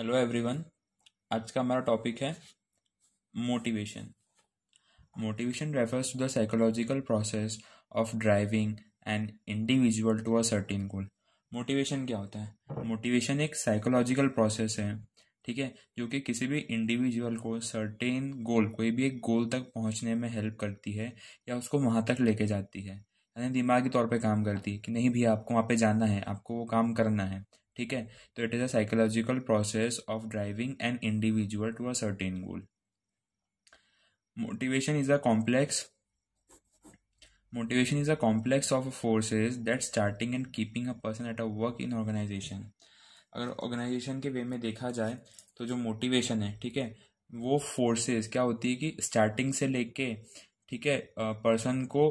hello everyone आज का हमारा टॉपिक है motivation motivation refers to the psychological process of driving and individual to a certain goal motivation क्या होता है मोटिवेशन एक साइकोलॉजिकल प्रोसेस है ठीक है जो कि किसी भी इंडिविजुअल को सर्टेन गोल कोई भी एक गोल तक पहुंचने में हेल्प करती है या उसको वहां तक लेके जाती है यानी दिमागी तौर पे काम करती है कि नहीं भी आपको वहाँ पे जाना है आपको वो काम करना है ठीक है तो it is a psychological process of driving an individual to a certain goal motivation is a complex motivation is a complex of forces that starting and keeping a person at a work in organization अगर organization के way में देखा जाए तो जो motivation है ठीक है वो फोर्सेस क्या होती है कि स्टार्टिंग से लेके ठीक है पर्सन को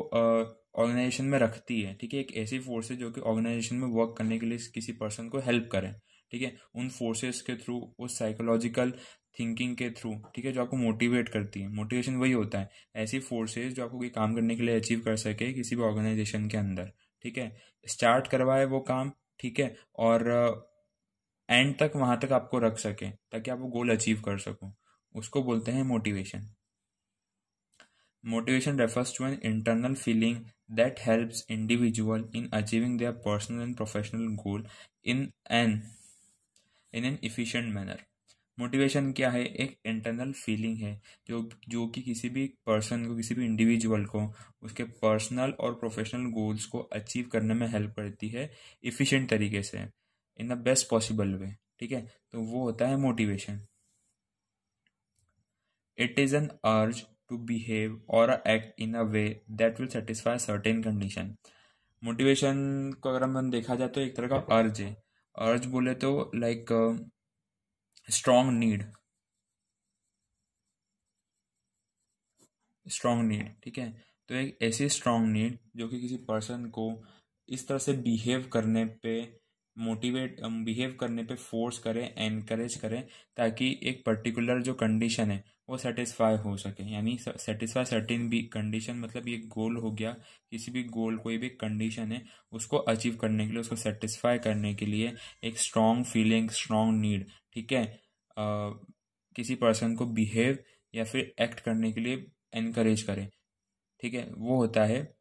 ऑर्गेनाइजेशन में रखती है ठीक है एक ऐसी फोर्स है जो कि ऑर्गेनाइजेशन में वर्क करने के लिए किसी पर्सन को हेल्प करें ठीक है उन फोर्सेस के थ्रू उस साइकोलॉजिकल थिंकिंग के थ्रू ठीक है जो आपको मोटिवेट करती है मोटिवेशन वही होता है ऐसी फोर्सेज जो आपको कोई काम करने के लिए अचीव कर सके किसी भी ऑर्गेनाइजेशन के अंदर ठीक है स्टार्ट करवाए वो काम ठीक है और एंड uh, तक वहाँ तक आपको रख सके ताकि आप वो गोल अचीव कर सको उसको बोलते हैं motivation motivation refers to an internal feeling that helps individual in achieving their personal and professional goal in an in an efficient manner motivation क्या है एक इंटरनल फीलिंग है जो जो कि किसी भी पर्सन को किसी भी इंडिविजुअल को उसके पर्सनल और प्रोफेशनल गोल्स को अचीव करने में हेल्प करती है इफ़िशेंट तरीके से in the best possible way ठीक है तो वो होता है motivation it is an urge to behave or act in a way that will satisfy certain condition motivation को अगर हम देखा जाए तो एक तरह का अर्ज है अर्ज बोले तो like strong need strong need ठीक है तो एक ऐसी स्ट्रांग नीड जो कि किसी पर्सन को इस तरह से बिहेव करने पे मोटिवेट बिहेव um, करने पे फोर्स करें एनकरेज करें ताकि एक पर्टिकुलर जो कंडीशन है वो सेटिस्फाई हो सके यानी सेटिस्फाई सर्टिन भी कंडीशन मतलब ये गोल हो गया किसी भी गोल कोई भी कंडीशन है उसको अचीव करने के लिए उसको सेटिस्फाई करने के लिए एक स्ट्रांग फीलिंग स्ट्रांग नीड ठीक है आ, किसी पर्सन को बिहेव या फिर एक्ट करने के लिए इनक्रेज करें ठीक है वो होता है